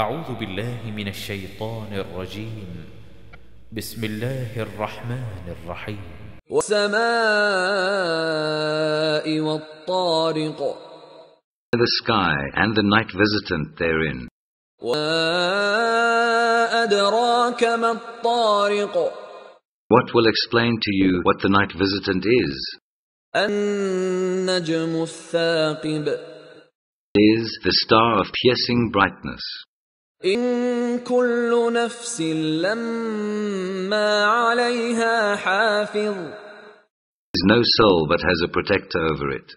أعوذ بالله من الشيطان الرجيم بسم الله الرحمن الرحيم والسماء والطارق The sky and the night visitant therein وأدراك ما الطارق What will explain to you what the night visitant is النجم الثاقب Is the star of piercing brightness إن كل نفس لما عليها حافظ There is no soul but has a protector over it.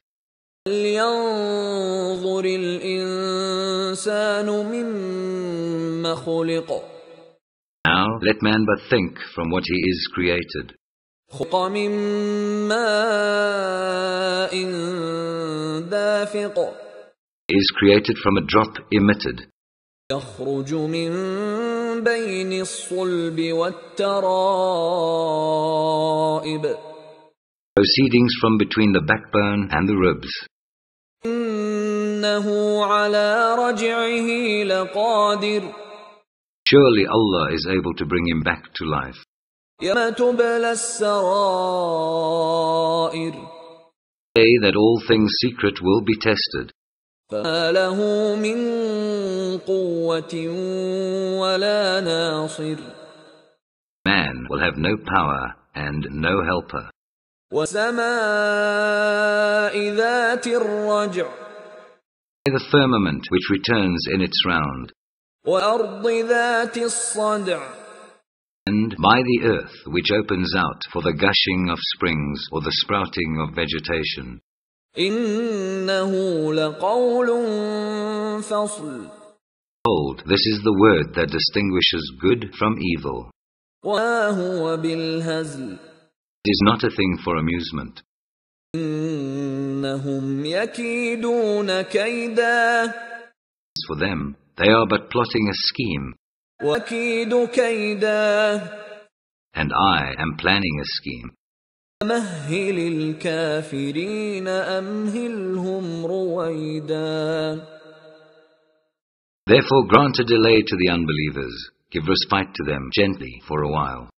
لينظر الإنسان مما خلق Now let man but think from what he is created. خلق من ماء دافق Is created from a drop emitted. يخرج من بين الصلب والترائب Proceedings from between the backbone and the ribs. إنه على رجعه لقادر Surely Allah is able to bring him back to life. يوم تبلى السرائر that all things secret will be tested. من قوة ولا ناصر Man will have no power and no helper. وسماء ذات الرجع The firmament which returns in its round. وأرض ذات الصدع and by the earth which opens out for the gushing of springs or the sprouting of vegetation. Behold, this is the word that distinguishes good from evil. It is not a thing for amusement. As for them, they are but plotting a scheme. And I am planning a scheme. الكافرين أمهلهم رويدا Therefore grant a delay to the unbelievers, give respite to them gently for a while.